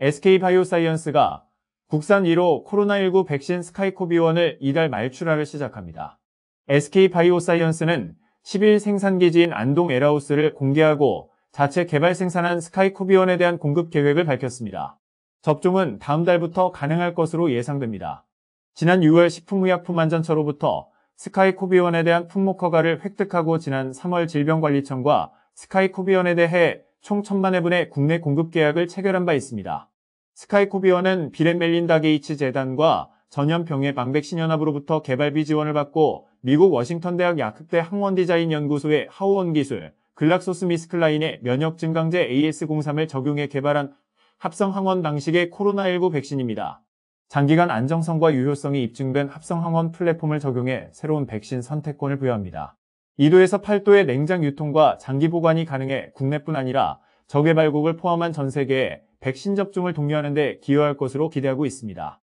SK바이오사이언스가 국산 1호 코로나19 백신 스카이코비원을 이달 말 출하를 시작합니다. SK바이오사이언스는 10일 생산기지인 안동 에라우스를 공개하고 자체 개발 생산한 스카이코비원에 대한 공급 계획을 밝혔습니다. 접종은 다음 달부터 가능할 것으로 예상됩니다. 지난 6월 식품의약품안전처로부터 스카이코비원에 대한 품목 허가를 획득하고 지난 3월 질병관리청과 스카이코비원에 대해 총1 천만회 분의 국내 공급 계약을 체결한 바 있습니다. 스카이코비어는 비렛 멜린다 게이츠 재단과 전염병의 방백신연합으로부터 개발비 지원을 받고 미국 워싱턴 대학 약흑대 항원 디자인 연구소의 하우원 기술, 글락소스미스클라인의 면역 증강제 AS03을 적용해 개발한 합성 항원 방식의 코로나19 백신입니다. 장기간 안정성과 유효성이 입증된 합성 항원 플랫폼을 적용해 새로운 백신 선택권을 부여합니다. 2도에서 8도의 냉장 유통과 장기 보관이 가능해 국내뿐 아니라 저개발국을 포함한 전 세계에 백신 접종을 독려하는 데 기여할 것으로 기대하고 있습니다.